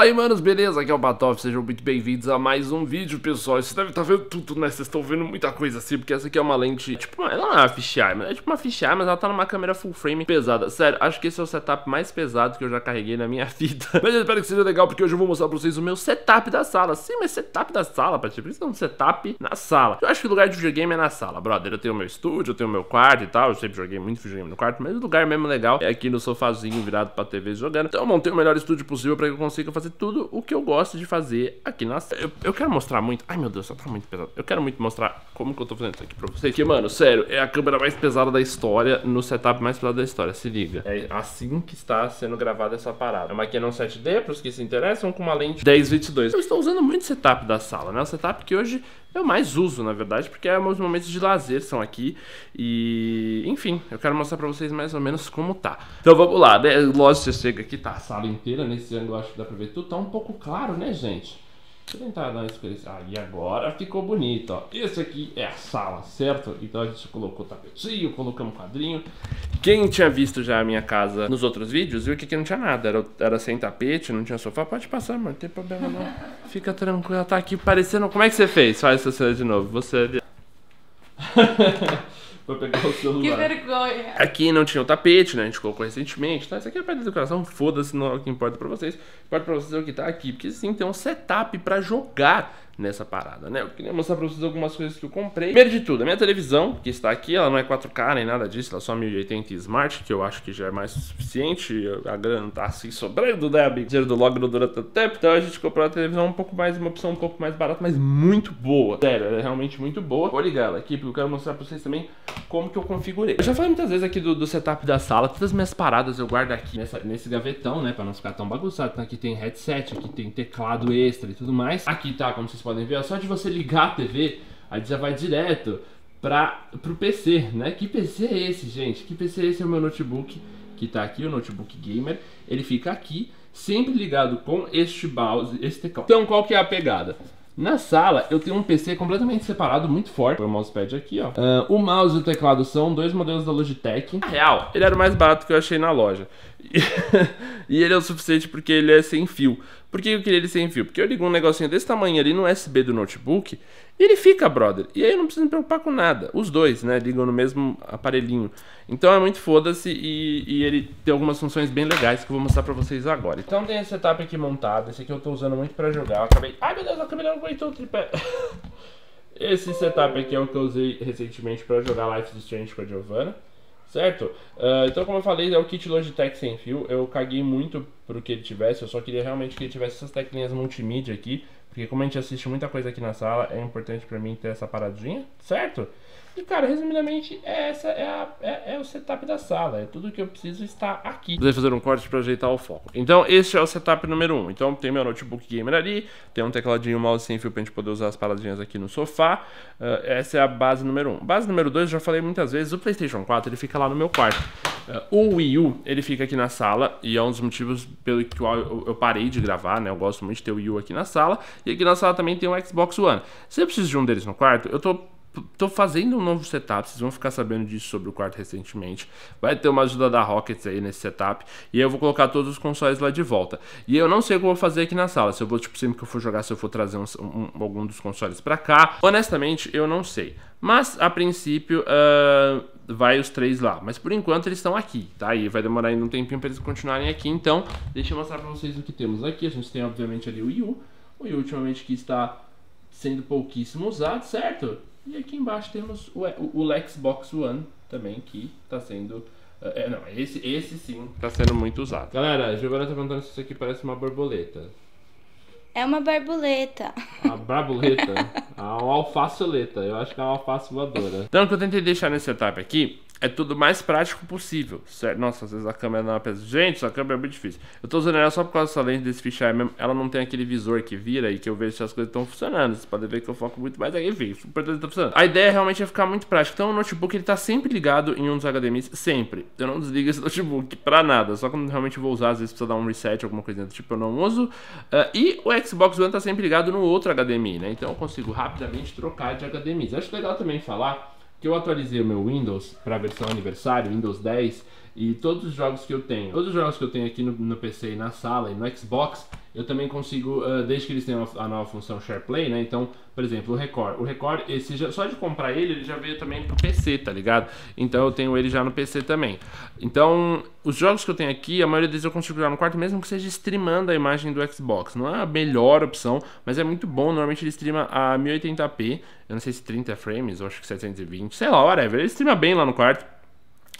Aí, manos, beleza? Aqui é o Batof, sejam muito bem-vindos a mais um vídeo, pessoal. Vocês devem estar tá vendo tudo, né? Vocês estão vendo muita coisa assim, porque essa aqui é uma lente, tipo, ela não é uma fisheye, mas é tipo uma fisheye, mas ela tá numa câmera full frame pesada. Sério, acho que esse é o setup mais pesado que eu já carreguei na minha vida. Mas eu espero que seja legal, porque hoje eu vou mostrar pra vocês o meu setup da sala. Sim, mas setup da sala, Paty, isso é um setup na sala. Eu acho que o lugar de videogame é na sala, brother. Eu tenho meu estúdio, eu tenho meu quarto e tal, eu sempre joguei muito videogame no quarto, mas o lugar mesmo legal é aqui no sofazinho virado pra TV jogando. Então eu montei o melhor estúdio possível pra que eu consiga fazer fazer tudo o que eu gosto de fazer aqui na série. Eu, eu, quero mostrar muito. Ai meu Deus, só tá muito pesado. Eu quero muito mostrar como que eu tô fazendo isso aqui pra vocês. Porque, mano, sério, é a câmera mais pesada da história, no setup mais pesado da história, se liga. É assim que está sendo gravada essa parada. É uma Canon 7D, pros que se interessam, com uma lente 10-22. Eu estou usando muito setup da sala, né? O setup que hoje eu mais uso, na verdade, porque é meus momentos de lazer são aqui. E, enfim, eu quero mostrar pra vocês mais ou menos como tá. Então vamos lá, né? Lógico, você chega aqui, tá a sala inteira. Nesse ângulo acho que dá pra ver tá um pouco claro, né, gente? Deixa eu tentar dar uma experiência. Ah, e agora ficou bonito, ó. Esse aqui é a sala, certo? Então a gente colocou tapetinho, colocamos quadrinho. Quem tinha visto já a minha casa nos outros vídeos, viu que aqui não tinha nada. Era, era sem tapete, não tinha sofá. Pode passar, amor, não tem problema não. Fica tranquilo, tá aqui parecendo... Como é que você fez? Faz essa cena de novo. Você... pra pegar o celular. Que vergonha. Aqui não tinha o tapete, né? A gente colocou recentemente. Tá? Isso aqui é perto da decoração, foda-se, não é o que importa pra vocês. O que importa pra vocês é o que tá aqui. Porque sim, tem um setup pra jogar nessa parada, né? Eu queria mostrar pra vocês algumas coisas que eu comprei. Primeiro de tudo, a minha televisão, que está aqui, ela não é 4K nem nada disso, ela é só 1080 Smart, que eu acho que já é mais suficiente, a grana tá assim sobrando, né, amigo? Dinheiro do log não dura tanto tempo, então a gente comprou a televisão um pouco mais, uma opção um pouco mais barata, mas muito boa. Sério, ela é realmente muito boa. Vou ligar ela aqui, porque eu quero mostrar pra vocês também como que eu configurei. Eu já falei muitas vezes aqui do, do setup da sala, todas as minhas paradas eu guardo aqui nessa, nesse gavetão, né, pra não ficar tão bagunçado. Então aqui tem headset, aqui tem teclado extra e tudo mais. Aqui tá, como vocês vocês podem ver, é só de você ligar a TV, aí já vai direto para o PC, né? Que PC é esse, gente? Que PC é esse? É o meu notebook que está aqui, o notebook gamer. Ele fica aqui, sempre ligado com este mouse, este teclado. Então, qual que é a pegada? Na sala, eu tenho um PC completamente separado, muito forte. O mousepad aqui, ó. Uh, o mouse e o teclado são dois modelos da Logitech. Na real, ele era o mais barato que eu achei na loja. E, e ele é o suficiente porque ele é sem fio. Por que eu queria ele sem fio? Porque eu ligo um negocinho desse tamanho ali no USB do notebook e ele fica, brother. E aí eu não preciso me preocupar com nada. Os dois, né? Ligam no mesmo aparelhinho. Então é muito foda-se e, e, ele tem algumas funções bem legais que eu vou mostrar pra vocês agora. Então tem esse setup aqui montado. Esse aqui eu tô usando muito pra jogar. Eu acabei... Ai meu Deus, a câmera não aguentou o tripé. esse setup aqui é o que eu usei recentemente pra jogar Life is Strange com a Giovanna certo? Uh, então, como eu falei, é o kit Logitech sem fio. Eu caguei muito pro que ele tivesse, eu só queria realmente que ele tivesse essas teclinhas multimídia aqui, porque como a gente assiste muita coisa aqui na sala, é importante para mim ter essa paradinha, certo? E cara, resumidamente, é essa é, a, é, é, o setup da sala. É tudo que eu preciso estar aqui. Vou fazer um corte para ajeitar o foco. Então, esse é o setup número 1. Um. Então, tem meu notebook gamer ali, tem um tecladinho mouse sem fio para gente poder usar as paradinhas aqui no sofá. Uh, essa é a base número 1. Um. Base número 2, já falei muitas vezes, o PlayStation 4 ele fica lá no meu quarto. Uh, o Wii U ele fica aqui na sala e é um dos motivos pelo qual eu, eu parei de gravar, né? Eu gosto muito de ter o Wii U aqui na sala. E aqui na sala também tem o Xbox One. Se eu preciso de um deles no quarto, eu tô Tô fazendo um novo setup, vocês vão ficar sabendo disso sobre o quarto recentemente. Vai ter uma ajuda da Rockets aí nesse setup. E eu vou colocar todos os consoles lá de volta. E eu não sei o que eu vou fazer aqui na sala. Se eu vou, tipo, sempre que eu for jogar, se eu for trazer um, um, algum dos consoles pra cá. Honestamente, eu não sei. Mas, a princípio, uh, vai os três lá. Mas por enquanto eles estão aqui, tá? E vai demorar ainda um tempinho pra eles continuarem aqui. Então, deixa eu mostrar pra vocês o que temos aqui. A gente tem, obviamente, ali o Wii U. O Wii U, ultimamente, que está sendo pouquíssimo usado, certo? E aqui embaixo temos o, o, o Xbox One também, que está sendo... É, não, esse, esse sim está sendo muito usado. Galera, a Giovana tá perguntando se isso aqui parece uma borboleta. É uma borboleta. A borboleta? a alfaceleta. Eu acho que é uma alface voadora. Então, o que eu tentei deixar nesse setup aqui é tudo mais prático possível. Certo? Nossa, às vezes a câmera não é peça. Gente, essa câmera é muito difícil. Eu tô usando ela só por causa dessa lente desse fisheye mesmo. Ela não tem aquele visor que vira e que eu vejo se as coisas estão funcionando. Vocês podem ver que eu foco muito mais aí. Enfim, o portanto tá funcionando. A ideia realmente é ficar muito prático. Então o notebook ele tá sempre ligado em um dos HDMIs, sempre. Eu não desligo esse notebook pra nada. Só quando realmente vou usar, às vezes precisa dar um reset, alguma coisa do tipo, eu não uso. Uh, e o Xbox One tá sempre ligado no outro HDMI, né? Então eu consigo rapidamente trocar de HDMIs. Acho legal também falar que eu atualizei o meu Windows para a versão aniversário, Windows 10, e todos os jogos que eu tenho, todos os jogos que eu tenho aqui no, no PC e na sala e no Xbox, eu também consigo, uh, desde que eles tenham a nova função SharePlay, né? Então, por exemplo, o Record. O Record, esse eh, já, só de comprar ele, ele já veio também pro PC, tá ligado? Então eu tenho ele já no PC também. Então, os jogos que eu tenho aqui, a maioria deles eu consigo jogar no quarto, mesmo que seja streamando a imagem do Xbox. Não é a melhor opção, mas é muito bom. Normalmente ele streama a 1080p. Eu não sei se 30 frames, eu acho que 720. Sei lá, whatever. Ele streama bem lá no quarto.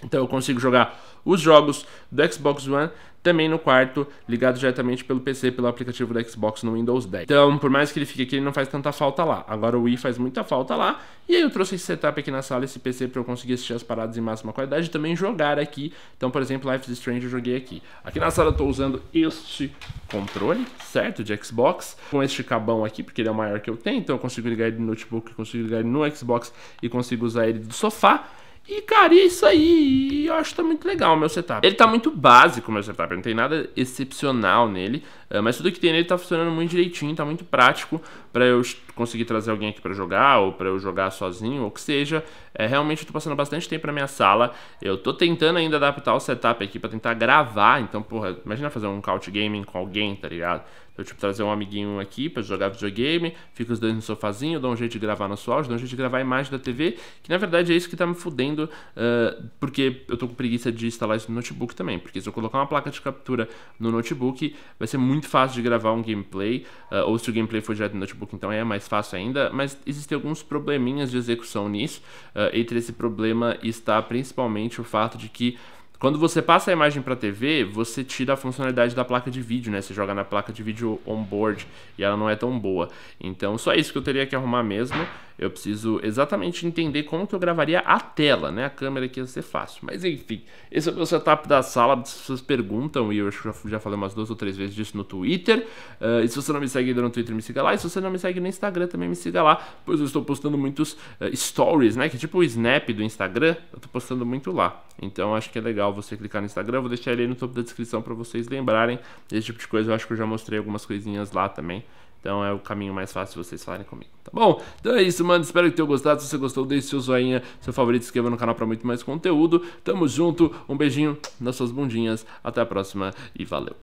Então eu consigo jogar os jogos do Xbox One também no quarto, ligado diretamente pelo PC, pelo aplicativo do Xbox no Windows 10. Então, por mais que ele fique aqui, ele não faz tanta falta lá. Agora o Wii faz muita falta lá, e aí eu trouxe esse setup aqui na sala, esse PC, para eu conseguir assistir as paradas em máxima qualidade e também jogar aqui. Então, por exemplo, Life is Strange eu joguei aqui. Aqui na sala eu estou usando este controle, certo, de Xbox, com este cabão aqui, porque ele é o maior que eu tenho, então eu consigo ligar ele no notebook, consigo ligar ele no Xbox e consigo usar ele do sofá. E, cara, é isso aí. Eu acho que tá muito legal o meu setup. Ele tá muito básico o meu setup, não tem nada excepcional nele. Eh, mas tudo que tem nele tá funcionando muito direitinho, tá muito prático para eu conseguir trazer alguém aqui para jogar, ou para eu jogar sozinho, ou que seja. É, realmente eu tô passando bastante tempo na minha sala. Eu tô tentando ainda adaptar o setup aqui para tentar gravar. Então, porra, imagina fazer um couch gaming com alguém, tá ligado? Eu, então, tipo, trazer um amiguinho aqui para jogar videogame, fico os dois no sofazinho, dá um jeito de gravar no áudio, dá um jeito de gravar a imagem da TV, que na verdade é isso que tá me fudendo, uh, porque eu tô com preguiça de instalar isso no notebook também. Porque se eu colocar uma placa de captura no notebook, vai ser muito fácil de gravar um gameplay, uh, ou se o gameplay for direto no notebook Facebook, então é mais fácil ainda, mas existem alguns probleminhas de execução nisso. Uh, entre esse problema está principalmente o fato de que quando você passa a imagem para TV, você tira a funcionalidade da placa de vídeo, né? Você joga na placa de vídeo onboard e ela não é tão boa. Então, só isso que eu teria que arrumar mesmo. Eu preciso exatamente entender como que eu gravaria a tela, né? A câmera aqui ia ser fácil. Mas enfim, esse é o meu setup da sala. As pessoas perguntam, e eu acho que já, já falei umas duas ou três vezes disso no Twitter. Uh, e se você não me segue ainda no Twitter, me siga lá. E se você não me segue no Instagram, também me siga lá. Pois eu estou postando muitos uh, stories, né? Que é tipo o Snap do Instagram, eu estou postando muito lá. Então acho que é legal você clicar no Instagram. Eu vou deixar ele aí no topo da descrição para vocês lembrarem. desse tipo de coisa eu acho que eu já mostrei algumas coisinhas lá também. Então é o caminho mais fácil vocês falarem comigo, tá bom? Então é isso, mano semana. Espero que tenham gostado. Se você gostou, deixe seu joinha, seu favorito, se inscreva no canal para muito mais conteúdo. Tamo junto, um beijinho nas suas bundinhas. Até a próxima e valeu!